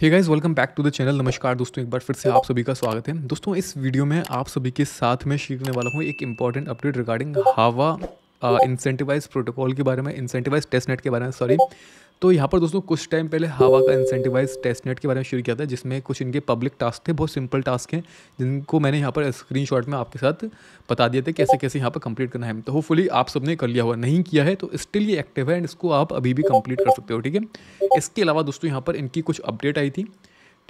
hey guys welcome back to the channel नमस्कार दोस्तों एक बार फिर से आप सभी का स्वागत है दोस्तों इस वीडियो में आप सभी के साथ में शेयर करने वाला हूँ एक important update regarding Hawa incentivise protocol के बारे में इंसेंटिवाइज टेस्ट नेट के बारे में सॉरी तो यहाँ पर दोस्तों कुछ टाइम पहले हवा का इंसेंटिवाइज टेस्ट नेट के बारे में शुरू किया था जिसमें कुछ इनके पब्लिक टास्क थे बहुत सिंपल टास्क हैं जिनको मैंने यहाँ पर स्क्रीन में आपके साथ बता दिए थे कैसे कैसे यहाँ पर कंप्लीट करना है तो होपफुली आप सबने कर लिया हुआ नहीं किया है तो स्टिल ये एक्टिव है एंड इसको आप अभी भी कंप्लीट कर सकते हो ठीक है इसके अलावा दोस्तों यहाँ पर इनकी कुछ अपडेट आई थी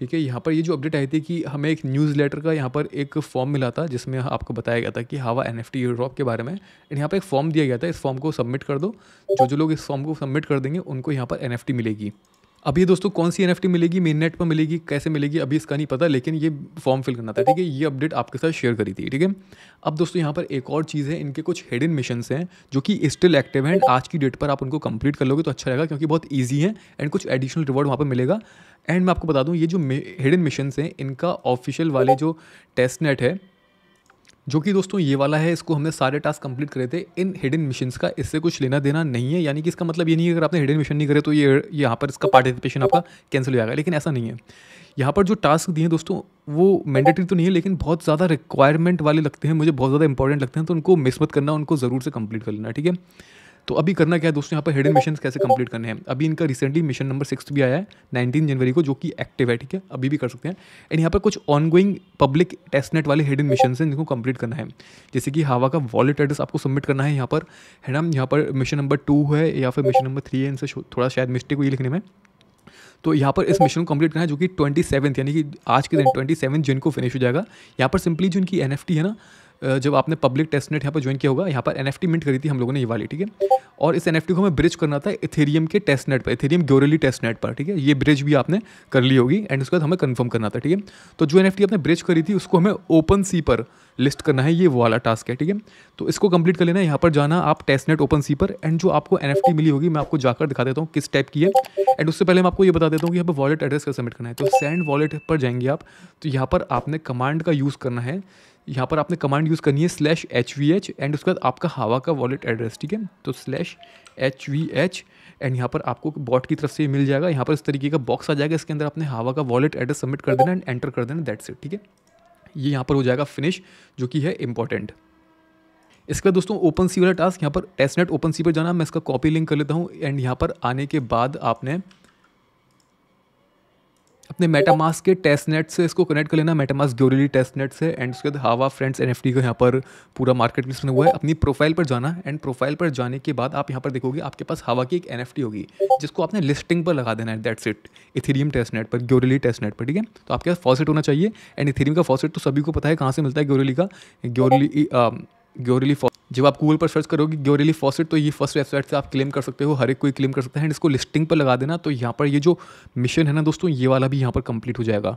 ठीक है यहाँ पर ये जो अपडेट आई थी कि हमें एक न्यूज़ लेटर का यहाँ पर एक फॉर्म मिला था जिसमें आपको बताया गया था कि हावा एन एफ यूरोप के बारे में एंड यहाँ पर एक फॉर्म दिया गया था इस फॉर्म को सबमिट कर दो जो जो लोग इस फॉर्म को सबमिट कर देंगे उनको यहाँ पर एन मिलेगी अब ये दोस्तों कौन सी एन मिलेगी मेन नेट पर मिलेगी कैसे मिलेगी अभी इसका नहीं पता लेकिन ये फॉर्म फिल करना था ठीक है ये अपडेट आपके साथ शेयर करी थी ठीक है अब दोस्तों यहाँ पर एक और चीज़ है इनके कुछ हिडन मिशन हैं जो कि स्टिल एक्टिव हैं आज की डेट पर आप उनको कंप्लीट कर लोगे तो अच्छा रहेगा क्योंकि बहुत ईजी है एंड कुछ एडिशनल रिवॉर्ड वहाँ पर मिलेगा एंड मैं आपको बता दूँ ये जो हिडन मिशन हैं इनका ऑफिशियल वाले जो टेस्ट नेट है जो कि दोस्तों ये वाला है इसको हमने सारे टास्क कंप्लीट करे थे इन हिडन मिशन का इससे कुछ लेना देना नहीं है यानी कि इसका मतलब ये नहीं है अगर आपने हिडन मिशन नहीं करे तो ये यहाँ पर इसका पार्टिसिपेशन आपका कैंसिल हो जाएगा लेकिन ऐसा नहीं है यहाँ पर जो टास्क दिए हैं दोस्तों वो मैंडेटरी तो नहीं है लेकिन बहुत ज़्यादा रिक्वायरमेंट वाले लगते हैं मुझे बहुत ज़्यादा इंपॉर्टेंट लगते हैं तो उनको मिस मत करना उनको ज़रूर से कंप्लीट कर लेना ठीक है तो अभी करना क्या है दोस्तों यहाँ पर हिडन मिशन कैसे कंप्लीट करने हैं अभी इनका रिसेंटली मिशन नंबर सिक्स भी आया है नाइनटीन जनवरी को जो कि एक्टिव है ठीक है अभी भी कर सकते हैं एंड यहाँ पर कुछ ऑनगोइंग पब्लिक टेस्ट नेट वाले हिडन मिशन हैं जिनको कंप्लीट करना है जैसे कि हवा का वॉलेट एड्रेस आपको सबमिट करना है यहाँ पर है ना यहाँ पर मिशन नंबर टू है या फिर मिशन नंबर थ्री है इनसे थोड़ा शायद मिस्टेक हुई लिखने में तो यहाँ पर इस मिशन को कंप्लीट करना है जो कि ट्वेंटी सेवन्थ यानी कि आज के दिन ट्वेंटी सेवन जिनको को फिनिश हो जाएगा यहाँ पर सिंपली जो इनकी एन है ना जब आपने पब्लिक टेस्ट नेट यहाँ पर ज्वाइन किया होगा यहाँ पर एन मिंट करी थी हम लोगों ने ये वाली ठीक है और इस एन को हमें ब्रिज करना था इथेरियम के टेस्ट नेट पर इथेरियम ग्योरेली टेस्ट नेट पर ठीक है ये ब्रिज भी आपने कर ली होगी एंड उसके बाद हमें कन्फर्म करना था ठीक है तो जो एन आपने ब्रिज करी थी उसको हमें ओपन सी पर लिस्ट करना है ये वो वाला टास्क है ठीक है तो इसको कंप्लीट कर लेना यहाँ पर जाना आप टेस्ट नेट ओपन सी पर एंड जो आपको एन मिली होगी मैं आपको जाकर दिखा देता हूँ किस टाइप की है एंड उससे पहले मैं आपको ये बता देता हूँ कि यहाँ पर वॉलेट एड्रेस का सबमिट करना है तो सेंड वॉलेट पर जाएंगे आप तो यहाँ पर आपने कमांड का यूज़ करना है यहाँ पर आपने कमांड यूज़ करनी है slash H V H and उसके बाद आपका हवा का वॉलेट एड्रेस ठीक है तो slash H V H and यहाँ पर आपको बॉट की तरफ से मिल जाएगा यहाँ पर इस तरीके का बॉक्स आ जाएगा इसके अंदर आपने हवा का वॉलेट एड्रेस सबमिट कर देना एंड एंटर कर देना दैट्स इट ठीक है ये यहाँ पर हो जाएगा फिनिश जो कि है इंपॉर्टेंट इसके बाद दोस्तों ओपन सी वाला टास्क यहाँ पर टेस्टनेट ओपन सी पर जाना मैं इसका कॉपी लिंक कर लेता हूँ एंड यहाँ पर आने के बाद आपने अपने मेटामास के टेस्टनेट से इसको कनेक्ट कर लेना मेटामास ग्योरिली टेस्टनेट से एंड उसके बाद हावा फ्रेंड्स एन का यहाँ पर पूरा मार्केट लिस्ट बना हुआ है अपनी प्रोफाइल पर जाना एंड प्रोफाइल पर जाने के बाद आप यहाँ पर देखोगे आपके पास हवा की एक एन होगी जिसको आपने लिस्टिंग पर लगा देना है दैट्स इट इथेरियम टेस्टनेट पर ग्योरिली टेस्टनेट पर ठीक है तो आपके पास फॉसेट होना चाहिए एंड इथेरियम का फॉसेट तो सभी को पता है कहाँ से मिलता है ग्योरिली का ग्योरिली ग्योरिली जब आप गूगल पर सर्च करोगे ग्योरेली फॉसिट तो ये फर्स्ट वेबसाइट से आप क्लेम कर सकते हो हर एक कोई क्लेम कर सकता है एंड इसको लिस्टिंग पर लगा देना तो यहाँ पर ये जो मिशन है ना दोस्तों ये वाला भी यहाँ पर कंप्लीट हो जाएगा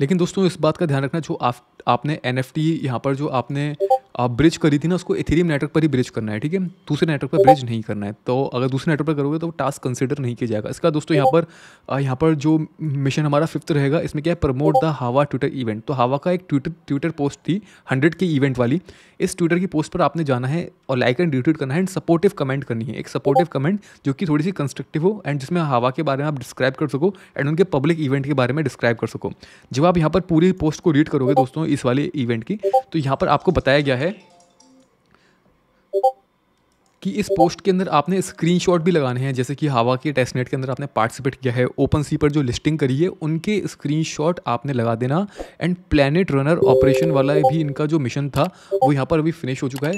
लेकिन दोस्तों इस बात का ध्यान रखना जो आप आपने एन एफ टी यहाँ पर जो आपने आप ब्रिज करी थी ना उसको इथेरियम नेटवर्क पर ही ब्रिज करना है ठीक है दूसरे नेटवर्क पर ब्रिज नहीं करना है तो अगर दूसरे नेटवर्क पर करोगे तो वो टास्क कंसिडर नहीं किया जाएगा इसका दोस्तों यहाँ पर यहाँ पर जो मिशन हमारा फिफ्थ रहेगा इसमें क्या है promote the Hawa Twitter event तो हवा का एक ट्विटर ट्विटर पोस्ट थी हंड्रेड की इवेंट वाली इस ट्विटर की पोस्ट पर आपने जाना है और लाइक एंड रिट्वीट करना है एंड सपोर्टिव कमेंट करनी है एक सपोर्टिव कमेंट जो कि थोड़ी सी कंस्ट्रक्टिव हो एंड जिसमें हवा के बारे में आप डिस्क्राइब कर सको एंड उनके पब्लिक इवेंट के बारे में डिस्क्राइब कर सको जब आप यहाँ पर पूरी पोस्ट को रीड करोगे दोस्तों इस वाले इवेंट की तो यहाँ पर आपको बताया गया है कि इस पोस्ट के अंदर आपने स्क्रीनशॉट भी लगाने हैं जैसे कि हवा के टेस्टनेट के अंदर आपने पार्टिसिपेट किया है ओपन सी पर जो लिस्टिंग करी है उनके स्क्रीनशॉट आपने लगा देना एंड प्लानट रनर ऑपरेशन वाला भी इनका जो मिशन था वो यहाँ पर अभी फिनिश हो चुका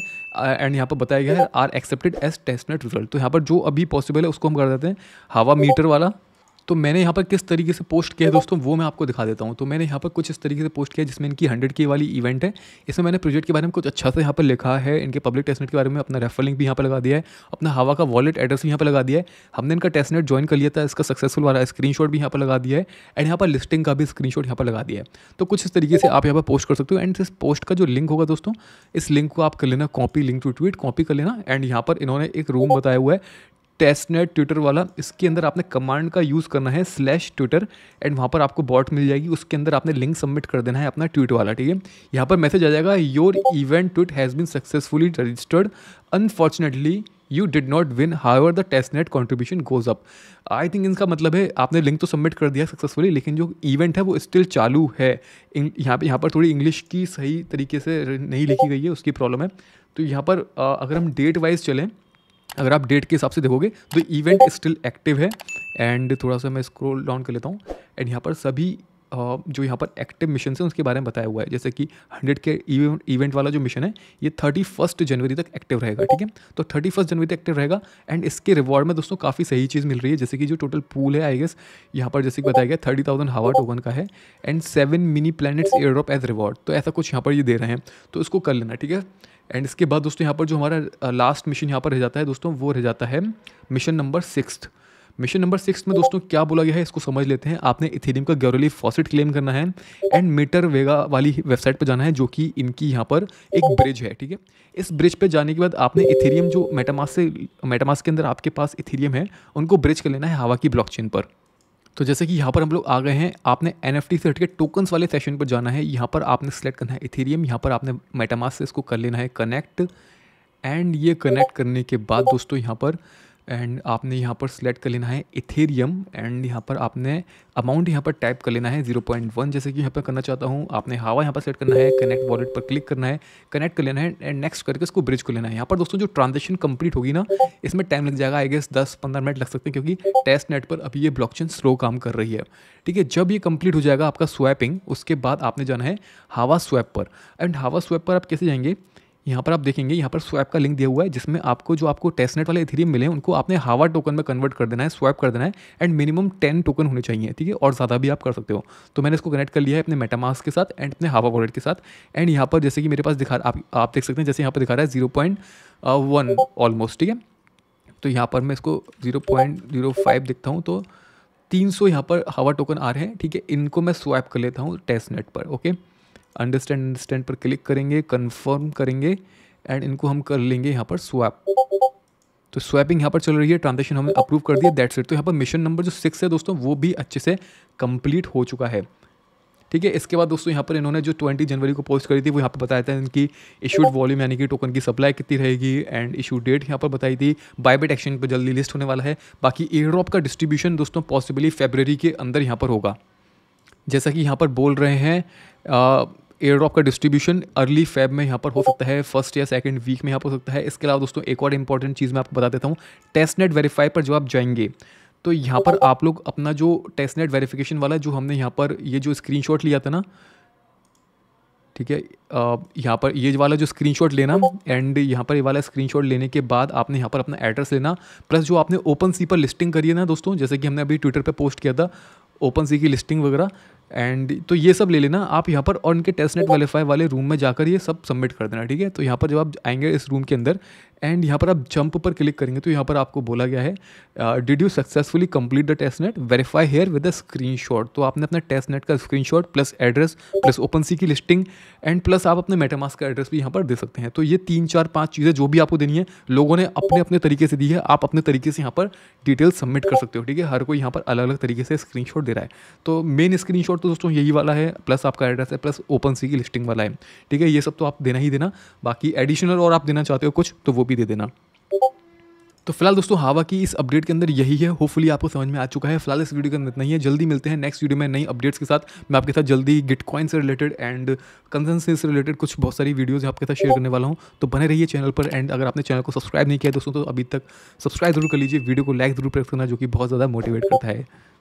है एंड यहाँ पर बताया गया है are accepted as testnet result तो यहाँ पर जो अभी पॉसिबल है उसको हम कर देते हैं हवा मीटर वाला तो मैंने यहाँ पर किस तरीके से पोस्ट किया है दोस्तों वो मैं आपको दिखा देता हूँ तो मैंने यहाँ पर कुछ इस तरीके से पोस्ट किया जिसमें इनकी हंड्रेड के वाली इवेंट है इसमें मैंने प्रोजेक्ट के बारे में कुछ अच्छा से यहाँ पर लिखा है इनके पब्लिक टेस्टनेट के बारे में अपना रेफर लिंक भी यहाँ पर लगा दिया है अपना हवा का वॉलेट एड्रेस भी यहाँ पर लगा दिया है हमने इनका टेस्टनेट ज्वाइन कर लिया था इसका सक्सेसफुल वाला स्क्रीन भी यहाँ पर लगा दिया है एंड यहाँ पर लिस्टिंग का भी स्क्रीन यहाँ पर लगा दिया है तो कुछ इस तरीके से आप यहाँ पर पोस्ट कर सकते हो एंड इस पोस्ट का जो लिंक होगा दोस्तों इस लिंक को आप कर लेना copy link to tweet copy कर लेना एंड यहाँ पर इन्होंने एक रूम बताया हुआ है टेस्ट नेट ट्विटर वाला इसके अंदर आपने कमांड का यूज़ करना है स्लैश ट्विटर एंड वहाँ पर आपको बॉट मिल जाएगी उसके अंदर आपने लिंक सबमिट कर देना है अपना ट्वीट वाला ठीक है यहाँ पर मैसेज आ जाएगा your event tweet has been successfully registered unfortunately you did not win are the testnet contribution goes up I think इनका मतलब है आपने लिंक तो सबमिट कर दिया सक्सेसफुली लेकिन जो इवेंट है वो स्टिल चालू है यहाँ पर यहाँ पर थोड़ी इंग्लिश की सही तरीके से नहीं लिखी गई है उसकी प्रॉब्लम है तो यहाँ पर अगर हम डेट वाइज चलें अगर आप डेट के हिसाब से देखोगे तो इवेंट स्टिल एक्टिव है एंड थोड़ा सा मैं स्क्रोल डाउन कर लेता हूँ एंड यहाँ पर सभी जो यहाँ पर एक्टिव मिशन है उसके बारे में बताया हुआ है जैसे कि हंड्रेड के इवेंट वाला जो मिशन है ये थर्टी फर्स्ट जनवरी तक एक्टिव रहेगा ठीक है तो थर्टी फर्स्ट जनवरी तक एक्टिव रहेगा एंड इसके रिवॉर्ड में दोस्तों काफ़ी सही चीज़ मिल रही है जैसे कि जो टोटल पूल है आई गेस यहाँ पर जैसे कि बताया गया थर्टी थाउजेंड हावा टोकन का है and seven mini planets airdrop as reward तो ऐसा कुछ यहाँ पर ये दे रहे हैं तो इसको कर लेना ठीक है एंड इसके बाद दोस्तों यहाँ पर जो हमारा लास्ट मिशन यहाँ पर रह जाता है दोस्तों वो रह जाता है mission number six mission number six में दोस्तों क्या बोला गया है इसको समझ लेते हैं आपने इथेरियम का गैरोली फॉसिट क्लेम करना है एंड मीटर वेगा वाली वेबसाइट पर जाना है जो कि इनकी यहाँ पर एक ब्रिज है ठीक है इस ब्रिज पर जाने के बाद आपने इथेरियम जो मेटामास से मेटामास के अंदर आपके पास इथेरियम है उनको ब्रिज कर लेना है हवा की ब्लॉक पर तो जैसे कि यहाँ पर हम लोग आ गए हैं आपने एन एफ टी के टोकन्स वाले सेशन पर जाना है यहाँ पर आपने सेलेक्ट करना है इथेरियम यहाँ पर आपने मेटामास से इसको कर लेना है कनेक्ट एंड ये कनेक्ट करने के बाद दोस्तों यहाँ पर एंड आपने यहाँ पर सिलेक्ट कर लेना है इथेरियम एंड यहाँ पर आपने अमाउंट यहाँ पर टाइप कर लेना है जीरो पॉइंट वन जैसे कि यहाँ पर करना चाहता हूँ आपने हावा यहाँ पर सेलेक्ट करना है कनेक्ट वॉलेट पर क्लिक करना है कनेक्ट कर लेना है एंड नेक्स्ट करके इसको ब्रिज को लेना है यहाँ पर दोस्तों जो ट्रांजेक्शन कंप्लीट होगी ना इसमें टाइम लग जाएगा आई गेस दस पंद्रह मिनट लग सकते हैं क्योंकि टेस्ट नेट पर अभी ये ब्लॉक स्लो काम कर रही है ठीक है जब ये कंप्लीट हो जाएगा आपका स्वैपिंग उसके बाद आपने जाना है हावा स्वैप पर एंड हावा स्वैप पर आप कैसे जाएंगे यहाँ पर आप देखेंगे यहाँ पर स्वैप का लिंक दिया हुआ है जिसमें आपको जो आपको टेस्टनेट वाले इथेरियम मिले हैं उनको आपने हावा टोकन में कन्वर्ट कर देना है स्वैप कर देना है एंड मिनिमम टेन टोकन होने चाहिए ठीक है और ज़्यादा भी आप कर सकते हो तो मैंने इसको कनेक्ट कर लिया है अपने मेटामास के साथ एंड अपने हावा वॉलेट के साथ एंड यहाँ पर जैसे कि मेरे पास दिखा आप, आप देख सकते हैं जैसे यहाँ पर दिखा रहा है जीरो पॉइंट वन ऑलमोस्ट ठीक है तो यहाँ पर मैं इसको जीरो पॉइंट जीरो फाइव हूँ तो तीन सौ यहाँ पर हवा टोकन आ रहे हैं ठीक है इनको मैं स्वैप कर लेता हूँ टेस्ट नेट पर ओके अंडरस्टैंड अंडरस्टैंड पर क्लिक करेंगे कन्फर्म करेंगे एंड इनको हम कर लेंगे यहाँ पर स्वैप तो स्वैपिंग यहाँ पर चल रही है ट्रांजेक्शन हमने अप्रूव कर दिया दैट्स इट तो यहाँ पर मिशन नंबर जो सिक्स है दोस्तों वो भी अच्छे से कंप्लीट हो चुका है ठीक है इसके बाद दोस्तों यहाँ पर इन्होंने जो 20 जनवरी को पोस्ट करी थी वो यहाँ पर बताया था इनकी इशूड वॉल्यूम यानी कि टोकन की सप्लाई कितनी रहेगी एंड इशू डेट यहाँ पर बताई थी बायबेट एक्शन पर जल्दी लिस्ट होने वाला है बाकी एयरड्रॉप का डिस्ट्रीब्यूशन दोस्तों पॉसिबली फेबररी के अंदर यहाँ पर होगा जैसा कि यहाँ पर बोल रहे हैं एयर ड्रॉप का डिस्ट्रीब्यूशन अर्ली फैब में यहाँ पर हो सकता है फर्स्ट या सेकंड वीक में यहाँ पर हो सकता है इसके अलावा दोस्तों एक और इंपॉर्टेंट चीज़ मैं आपको बता देता हूँ टेस्ट नेट वेरीफाई पर जो आप जाएंगे तो यहाँ पर आप लोग अपना जो टेस्ट नेट वेरीफिकेशन वाला जो हमने यहाँ पर ये जो स्क्रीन लिया था ना ठीक है यहाँ पर ये वाला जो स्क्रीन लेना एंड यहाँ पर ये वाला स्क्रीन लेने के बाद आपने यहाँ पर अपना एड्रेस लेना प्लस जो आपने ओपन सी पर लिस्टिंग करी है ना दोस्तों जैसे कि हमने अभी ट्विटर पर पोस्ट किया था ओपन सी की लिस्टिंग वगैरह एंड तो ये सब ले लेना आप यहाँ पर और उनके टेस्ट नेट वेलीफाई वाले रूम में जाकर ये सब सबमिट कर देना ठीक है तो यहाँ पर जब आप आएंगे इस रूम के अंदर एंड यहाँ पर आप जंप पर क्लिक करेंगे तो यहाँ पर आपको बोला गया है did you successfully complete the testnet verify here with a screen तो आपने अपना टेस्ट नेट का screen plus address plus OpenSea की लिस्टिंग एंड प्लस आप अपने मेटामास का एड्रेस भी यहाँ पर दे सकते हैं तो ये तीन चार पाँच चीज़ें जो भी आपको देनी है लोगों ने अपने अपने तरीके से दी है आप अपने तरीके से यहाँ पर डिटेल्स सबमिट कर सकते हो ठीक है हर कोई यहाँ पर अलग अलग तरीके से स्क्रीन दे रहा है तो मेन स्क्रीन तो दोस्तों यही वाला है प्लस आपका एड्रेस है प्लस ओपन सी की लिस्टिंग वाला है ठीक है ये सब तो आप देना ही देना बाकी एडिशनल और आप देना चाहते हो कुछ तो वो भी दे देना तो फिलहाल दोस्तों हावा की इस अपडेट के अंदर यही है होपफुली आपको समझ में आ चुका है फिलहाल इस वीडियो के अंदर इतना ही है जल्दी मिलते हैं नेक्स्ट वीडियो में नई अपडेट्स के साथ मैं आपके साथ जल्दी गिट कॉइन से रिलेटेड एंड कंसेंस से रिलेटेड कुछ बहुत सारी वीडियोज़ आपके साथ शेयर करने वाला हूँ तो बने रहिए चैनल पर एंड अगर आपने चैनल को सब्सक्राइब नहीं किया दोस्तों तो अभी तक सब्सक्राइब जरूर कर लीजिए वीडियो को लाइक जरूर प्रेस करना जो कि बहुत ज़्यादा मोटिवेट करता है